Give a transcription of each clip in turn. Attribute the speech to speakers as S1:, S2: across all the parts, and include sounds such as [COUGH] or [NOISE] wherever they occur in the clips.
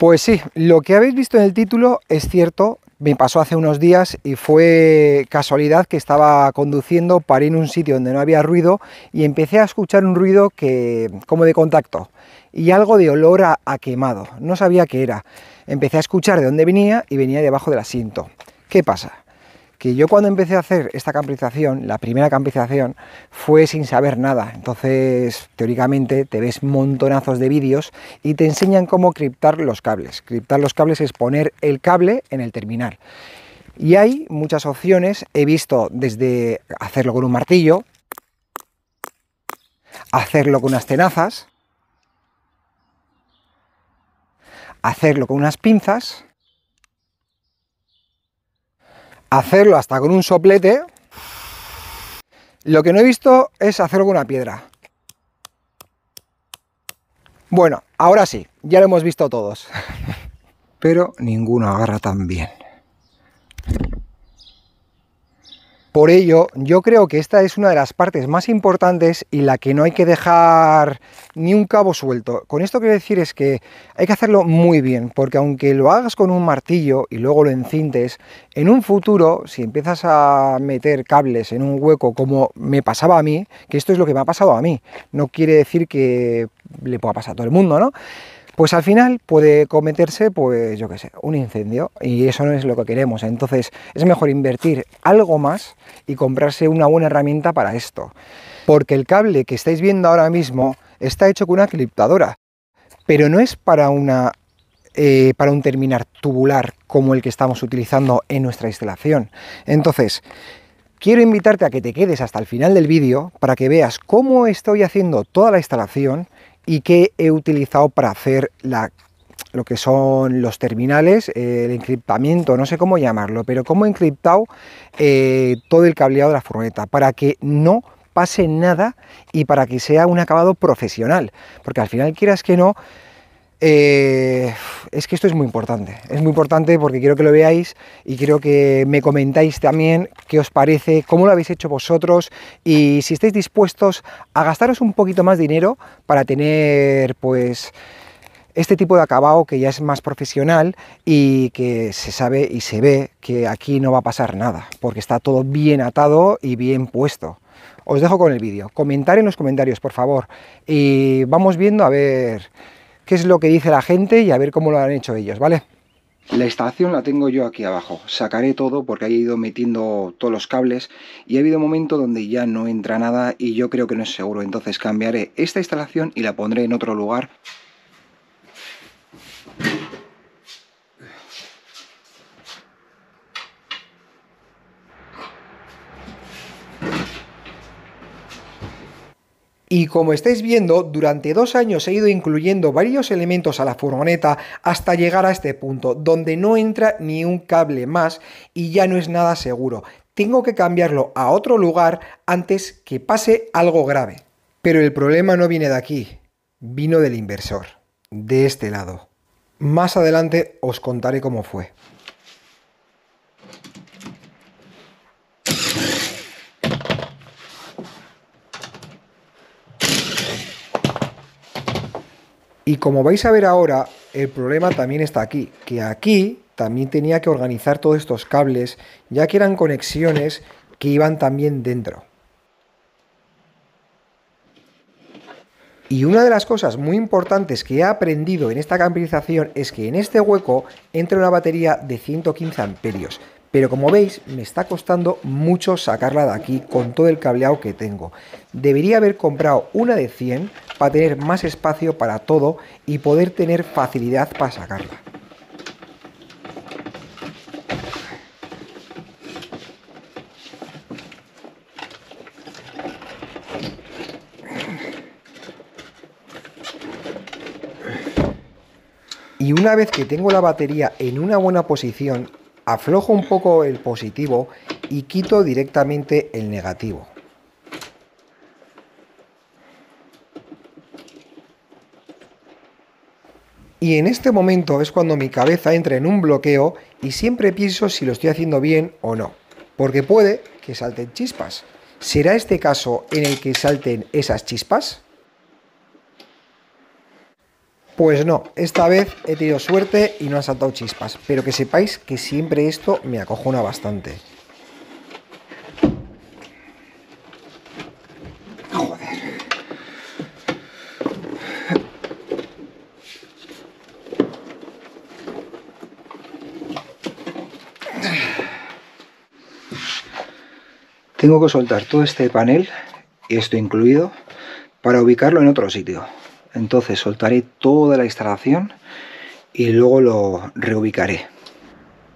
S1: Pues sí, lo que habéis visto en el título es cierto, me pasó hace unos días y fue casualidad que estaba conduciendo, paré en un sitio donde no había ruido y empecé a escuchar un ruido que como de contacto y algo de olor a, a quemado, no sabía qué era. Empecé a escuchar de dónde venía y venía debajo del asiento. ¿Qué pasa? que yo cuando empecé a hacer esta campización, la primera campización, fue sin saber nada. Entonces, teóricamente, te ves montonazos de vídeos y te enseñan cómo criptar los cables. Criptar los cables es poner el cable en el terminal. Y hay muchas opciones, he visto desde hacerlo con un martillo, hacerlo con unas tenazas, hacerlo con unas pinzas, hacerlo hasta con un soplete. Lo que no he visto es hacerlo con una piedra. Bueno, ahora sí, ya lo hemos visto todos. [LAUGHS] Pero ninguno agarra tan bien. Por ello, yo creo que esta es una de las partes más importantes y la que no hay que dejar ni un cabo suelto. Con esto quiero decir es que hay que hacerlo muy bien, porque aunque lo hagas con un martillo y luego lo encintes, en un futuro, si empiezas a meter cables en un hueco como me pasaba a mí, que esto es lo que me ha pasado a mí, no quiere decir que le pueda pasar a todo el mundo, ¿no? pues al final puede cometerse, pues yo qué sé, un incendio y eso no es lo que queremos. Entonces es mejor invertir algo más y comprarse una buena herramienta para esto. Porque el cable que estáis viendo ahora mismo está hecho con una cliptadora, pero no es para una eh, para un terminar tubular como el que estamos utilizando en nuestra instalación. Entonces, quiero invitarte a que te quedes hasta el final del vídeo para que veas cómo estoy haciendo toda la instalación y que he utilizado para hacer lo que son los terminales, eh, el encriptamiento, no sé cómo llamarlo, pero como he encriptado eh, todo el cableado de la furgoneta para que no pase nada y para que sea un acabado profesional, porque al final quieras que no, eh, es que esto es muy importante, es muy importante porque quiero que lo veáis y quiero que me comentáis también qué os parece, cómo lo habéis hecho vosotros y si estáis dispuestos a gastaros un poquito más dinero para tener pues este tipo de acabado que ya es más profesional y que se sabe y se ve que aquí no va a pasar nada porque está todo bien atado y bien puesto os dejo con el vídeo. Comentar en los comentarios, por favor. Y vamos viendo a ver qué es lo que dice la gente y a ver cómo lo han hecho ellos, ¿vale? La instalación la tengo yo aquí abajo. Sacaré todo porque he ido metiendo todos los cables y ha habido un momento donde ya no entra nada y yo creo que no es seguro. Entonces cambiaré esta instalación y la pondré en otro lugar Y como estáis viendo, durante dos años he ido incluyendo varios elementos a la furgoneta hasta llegar a este punto, donde no entra ni un cable más y ya no es nada seguro. Tengo que cambiarlo a otro lugar antes que pase algo grave. Pero el problema no viene de aquí, vino del inversor, de este lado. Más adelante os contaré cómo fue. Y como vais a ver ahora, el problema también está aquí, que aquí también tenía que organizar todos estos cables, ya que eran conexiones que iban también dentro. Y una de las cosas muy importantes que he aprendido en esta camperización es que en este hueco entra una batería de 115 amperios, pero como veis me está costando mucho sacarla de aquí con todo el cableado que tengo. Debería haber comprado una de 100 para tener más espacio para todo y poder tener facilidad para sacarla. Y una vez que tengo la batería en una buena posición, aflojo un poco el positivo y quito directamente el negativo. Y en este momento es cuando mi cabeza entra en un bloqueo y siempre pienso si lo estoy haciendo bien o no, porque puede que salten chispas. ¿Será este caso en el que salten esas chispas? Pues no, esta vez he tenido suerte y no han saltado chispas, pero que sepáis que siempre esto me acojona bastante. tengo que soltar todo este panel, esto incluido, para ubicarlo en otro sitio. Entonces soltaré toda la instalación y luego lo reubicaré.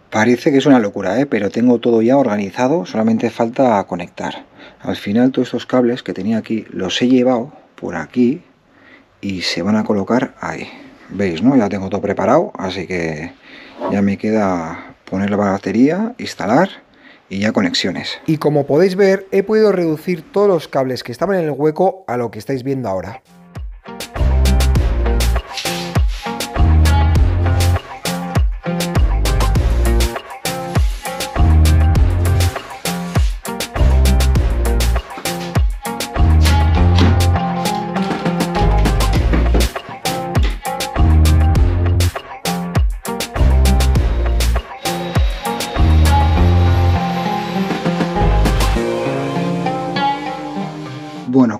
S1: Parece que es una locura, ¿eh? pero tengo todo ya organizado, solamente falta conectar. Al final todos estos cables que tenía aquí los he llevado por aquí y se van a colocar ahí. ¿Veis? no Ya tengo todo preparado, así que ya me queda poner la batería, instalar y ya conexiones. Y como podéis ver, he podido reducir todos los cables que estaban en el hueco a lo que estáis viendo ahora.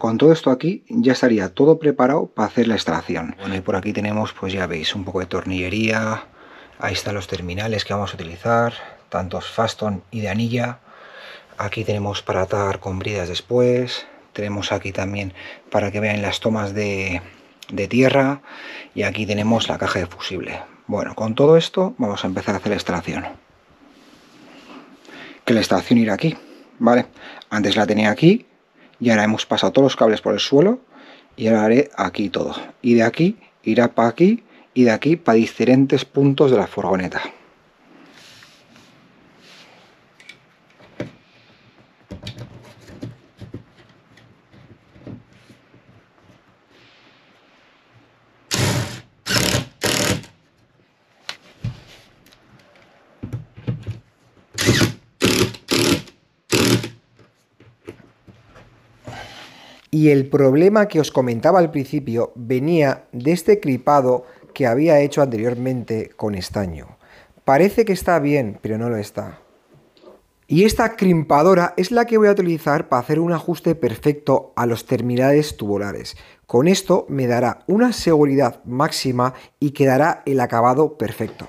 S1: con todo esto aquí ya estaría todo preparado para hacer la extracción. Bueno, y por aquí tenemos, pues ya veis, un poco de tornillería. Ahí están los terminales que vamos a utilizar, tantos faston y de anilla. Aquí tenemos para atar con bridas después. Tenemos aquí también para que vean las tomas de, de tierra. Y aquí tenemos la caja de fusible. Bueno, con todo esto vamos a empezar a hacer la extracción. Que la estación irá aquí, ¿vale? Antes la tenía aquí, y ahora hemos pasado todos los cables por el suelo y ahora haré aquí todo y de aquí irá para aquí y de aquí para diferentes puntos de la furgoneta Y el problema que os comentaba al principio venía de este cripado que había hecho anteriormente con estaño. Parece que está bien, pero no lo está. Y esta crimpadora es la que voy a utilizar para hacer un ajuste perfecto a los terminales tubulares. Con esto me dará una seguridad máxima y quedará el acabado perfecto.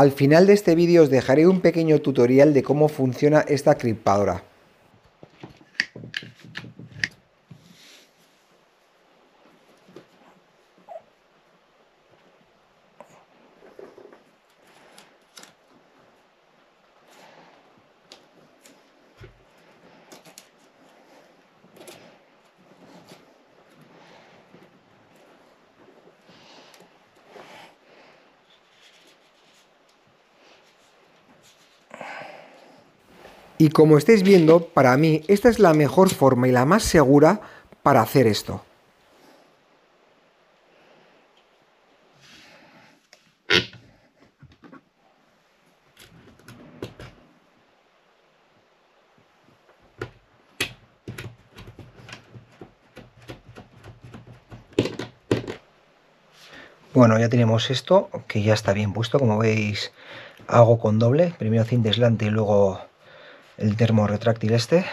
S1: Al final de este vídeo os dejaré un pequeño tutorial de cómo funciona esta criptadora. Y como estáis viendo, para mí esta es la mejor forma y la más segura para hacer esto. Bueno, ya tenemos esto, que ya está bien puesto, como veis hago con doble, primero cinta aislante y luego el termo retráctil este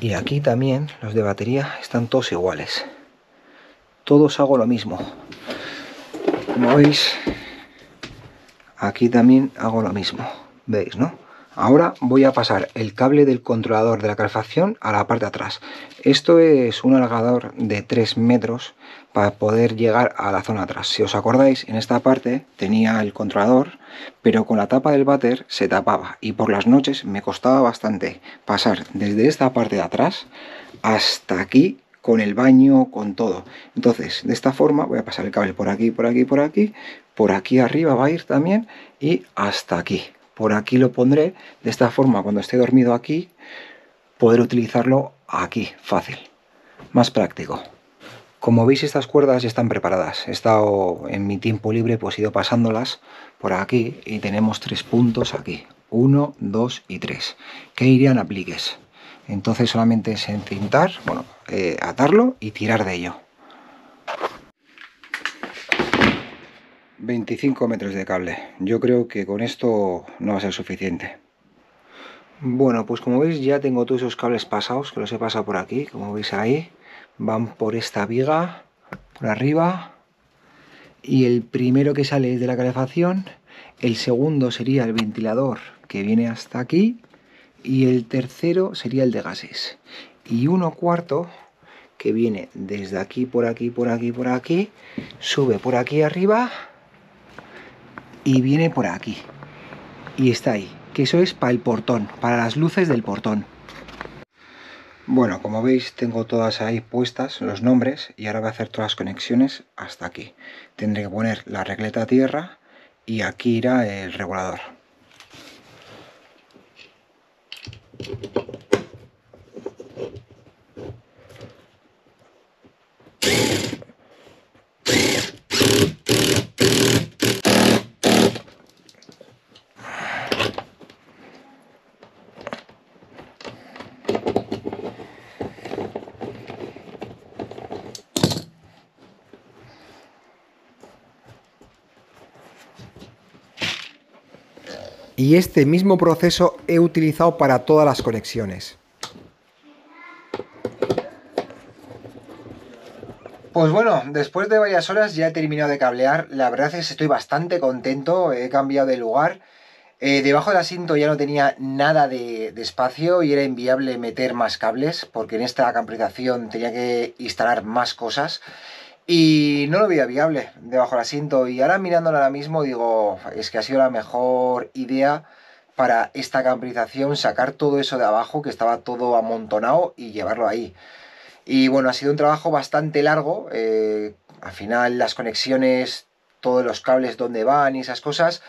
S1: y aquí también los de batería están todos iguales todos hago lo mismo como veis aquí también hago lo mismo veis no Ahora voy a pasar el cable del controlador de la calefacción a la parte de atrás. Esto es un alargador de 3 metros para poder llegar a la zona atrás. Si os acordáis, en esta parte tenía el controlador, pero con la tapa del váter se tapaba y por las noches me costaba bastante pasar desde esta parte de atrás hasta aquí con el baño, con todo. Entonces, de esta forma voy a pasar el cable por aquí, por aquí, por aquí, por aquí arriba va a ir también y hasta aquí por aquí lo pondré, de esta forma cuando esté dormido aquí, poder utilizarlo aquí, fácil, más práctico. Como veis estas cuerdas están preparadas, he estado en mi tiempo libre pues he ido pasándolas por aquí y tenemos tres puntos aquí, Uno, dos y tres. que irían apliques. Entonces solamente es encintar, bueno, eh, atarlo y tirar de ello. 25 metros de cable. Yo creo que con esto no va a ser suficiente. Bueno, pues como veis ya tengo todos esos cables pasados, que los he pasado por aquí, como veis ahí. Van por esta viga, por arriba. Y el primero que sale es de la calefacción. El segundo sería el ventilador que viene hasta aquí. Y el tercero sería el de gases. Y uno cuarto que viene desde aquí, por aquí, por aquí, por aquí. Sube por aquí arriba y viene por aquí. Y está ahí, que eso es para el portón, para las luces del portón. Bueno, como veis tengo todas ahí puestas los nombres y ahora voy a hacer todas las conexiones hasta aquí. Tendré que poner la regleta tierra y aquí irá el regulador. y este mismo proceso he utilizado para todas las conexiones. Pues bueno, después de varias horas ya he terminado de cablear, la verdad es que estoy bastante contento, he cambiado de lugar, eh, debajo del asiento ya no tenía nada de, espacio y era inviable meter más cables porque en esta camperización tenía que instalar más cosas y no lo veía viable debajo del asiento. Y ahora mirándolo ahora mismo digo, es que ha sido la mejor idea para esta camperización, sacar todo eso de abajo que estaba todo amontonado y llevarlo ahí. Y bueno, ha sido un trabajo bastante largo. Eh, al final las conexiones, todos los cables donde van y esas cosas,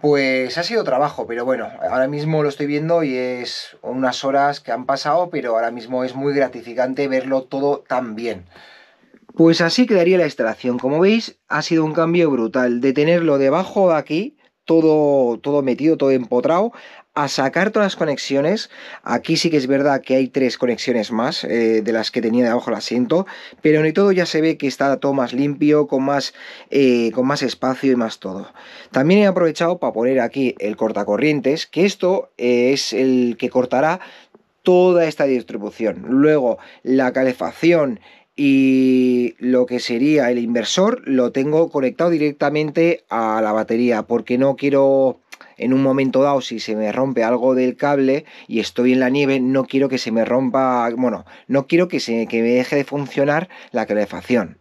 S1: pues ha sido trabajo, pero bueno, ahora mismo lo estoy viendo y es unas horas que han pasado, pero ahora mismo es muy gratificante verlo todo tan bien. Pues así quedaría la instalación. Como veis, ha sido un cambio brutal. De tenerlo debajo de aquí, todo, todo metido, todo empotrado, a sacar todas las conexiones. Aquí sí que es verdad que hay tres conexiones más eh, de las que tenía debajo el asiento, pero ni todo ya se ve que está todo más limpio, con más, eh, con más espacio y más todo. También he aprovechado para poner aquí el cortacorrientes, que esto eh, es el que cortará toda esta distribución. Luego, la calefacción, y lo que sería el inversor lo tengo conectado directamente a la batería porque no quiero en un momento dado si se me rompe algo del cable y estoy en la nieve no quiero que se me rompa bueno no quiero que se me deje de funcionar la calefacción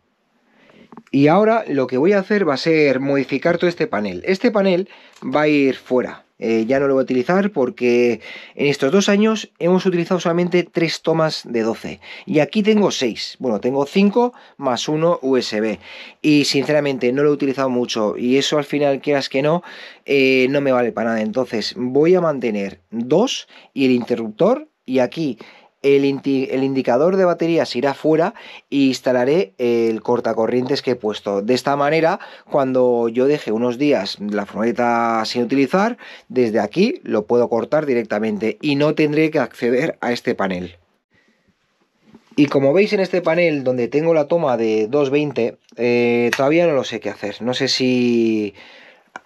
S1: y ahora lo que voy a hacer va a ser modificar todo este panel este panel va a ir fuera eh, ya no lo voy a utilizar porque en estos dos años hemos utilizado solamente tres tomas de 12 y aquí tengo 6, bueno tengo 5 más 1 USB y sinceramente no lo he utilizado mucho y eso al final quieras que no eh, no me vale para nada entonces voy a mantener 2 y el interruptor y aquí el, indicador de batería irá fuera e instalaré el cortacorrientes que he puesto. De esta manera, cuando yo deje unos días la furgoneta sin utilizar, desde aquí lo puedo cortar directamente y no tendré que acceder a este panel. Y como veis en este panel donde tengo la toma de 220, eh, todavía no lo sé qué hacer. No sé si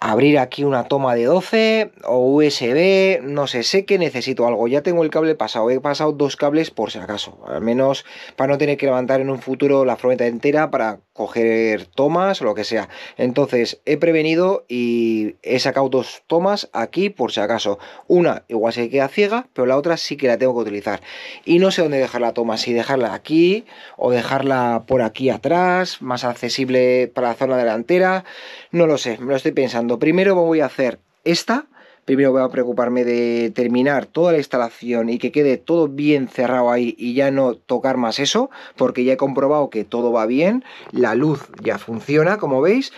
S1: abrir aquí una toma de 12 o USB, no sé, sé que necesito algo, ya tengo el cable pasado, he pasado dos cables por si acaso, al menos para no tener que levantar en un futuro la frontera entera para coger tomas o lo que sea. Entonces he prevenido y he sacado dos tomas aquí por si acaso. Una igual se queda ciega, pero la otra sí que la tengo que utilizar. Y no sé dónde dejar la toma, si dejarla aquí o dejarla por aquí atrás, más accesible para la zona delantera. No lo sé, me lo estoy pensando. Primero voy a hacer esta Primero voy a preocuparme de terminar toda la instalación y que quede todo bien cerrado ahí y ya no tocar más eso, porque ya he comprobado que todo va bien, la luz ya funciona, como veis.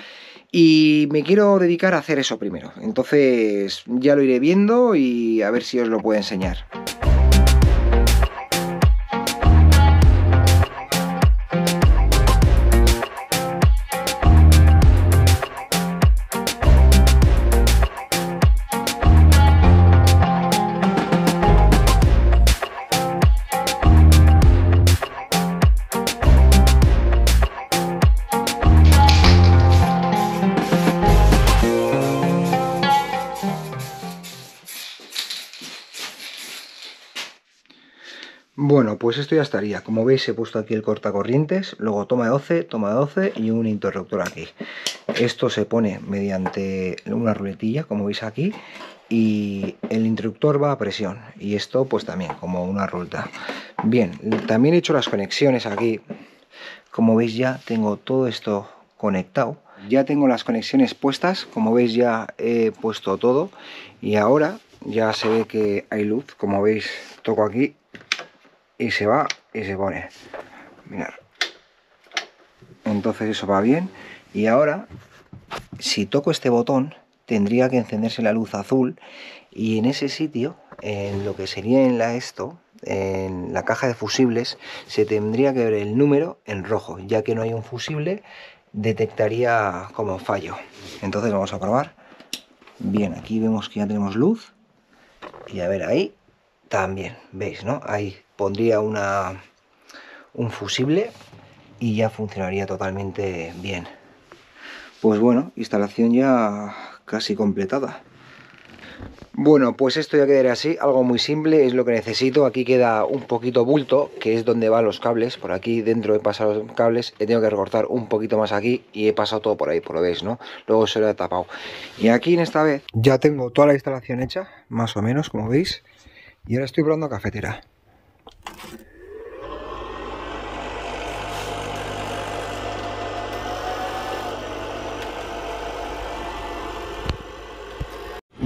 S1: Y me quiero dedicar a hacer eso primero. Entonces ya lo iré viendo y a ver si os lo puedo enseñar. pues esto ya estaría. Como veis he puesto aquí el cortacorrientes, luego toma 12, toma 12 y un interruptor aquí. Esto se pone mediante una ruletilla, como veis aquí, y el interruptor va a presión. Y esto pues también, como una ruleta. Bien, también he hecho las conexiones aquí. Como veis ya tengo todo esto conectado. Ya tengo las conexiones puestas, como veis ya he puesto todo. Y ahora ya se ve que hay luz, como veis toco aquí y se va y se pone. Mirad. Entonces eso va bien. Y ahora, si toco este botón, tendría que encenderse la luz azul y en ese sitio, en lo que sería en la esto, en la caja de fusibles, se tendría que ver el número en rojo, ya que no hay un fusible, detectaría como fallo. Entonces vamos a probar. Bien, aquí vemos que ya tenemos luz y a ver ahí también, veis, ¿no? Ahí pondría una, un fusible y ya funcionaría totalmente bien. Pues bueno, instalación ya casi completada. Bueno, pues esto ya quedará así, algo muy simple, es lo que necesito. Aquí queda un poquito bulto, que es donde van los cables. Por aquí dentro he pasado los cables, he tenido que recortar un poquito más aquí y he pasado todo por ahí, por lo veis, ¿no? Luego se lo he tapado. Y aquí en esta vez ya tengo toda la instalación hecha, más o menos, como veis. Y ahora estoy probando cafetera.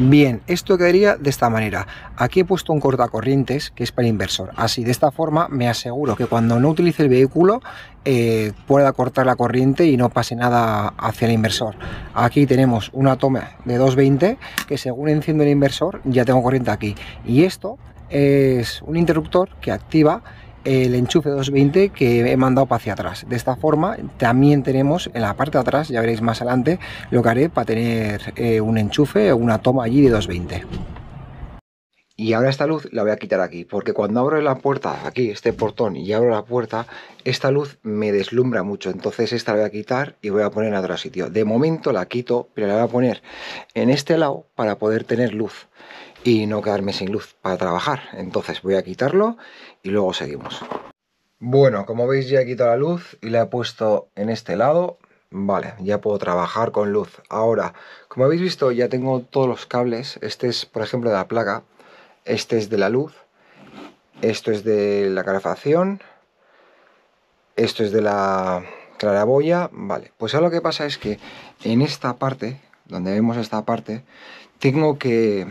S1: Bien, esto quedaría de esta manera. Aquí he puesto un cortacorrientes que es para el inversor. Así, de esta forma me aseguro que cuando no utilice el vehículo eh, pueda cortar la corriente y no pase nada hacia el inversor. Aquí tenemos una toma de 220 que según enciendo el inversor ya tengo corriente aquí. Y esto es un interruptor que activa el enchufe 220 que he mandado para hacia atrás. De esta forma también tenemos en la parte de atrás, ya veréis más adelante, lo que haré para tener eh, un enchufe o una toma allí de 220. Y ahora esta luz la voy a quitar aquí, porque cuando abro la puerta, aquí, este portón, y abro la puerta, esta luz me deslumbra mucho. Entonces esta la voy a quitar y voy a poner en otro sitio. De momento la quito, pero la voy a poner en este lado para poder tener luz y no quedarme sin luz para trabajar. Entonces voy a quitarlo y luego seguimos. Bueno, como veis ya he quitado la luz y la he puesto en este lado. Vale, ya puedo trabajar con luz. Ahora, como habéis visto ya tengo todos los cables. Este es, por ejemplo, de la placa. Este es de la luz. Esto es de la calefacción. Esto es de la claraboya. Vale, pues ahora lo que pasa es que en esta parte, donde vemos esta parte, tengo que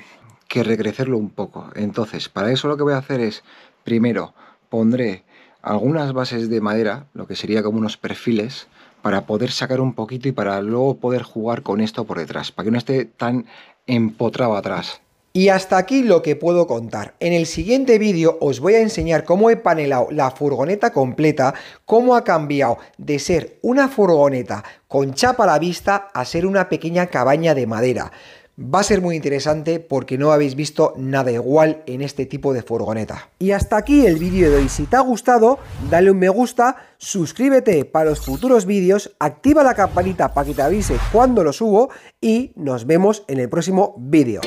S1: que regrecerlo un poco. Entonces, para eso lo que voy a hacer es, primero, pondré algunas bases de madera, lo que sería como unos perfiles, para poder sacar un poquito y para luego poder jugar con esto por detrás, para que no esté tan empotrado atrás. Y hasta aquí lo que puedo contar. En el siguiente vídeo os voy a enseñar cómo he panelado la furgoneta completa, cómo ha cambiado de ser una furgoneta con chapa a la vista a ser una pequeña cabaña de madera. Va a ser muy interesante porque no habéis visto nada igual en este tipo de furgoneta. Y hasta aquí el vídeo de hoy. Si te ha gustado, dale un me gusta, suscríbete para los futuros vídeos, activa la campanita para que te avise cuando lo subo y nos vemos en el próximo vídeo.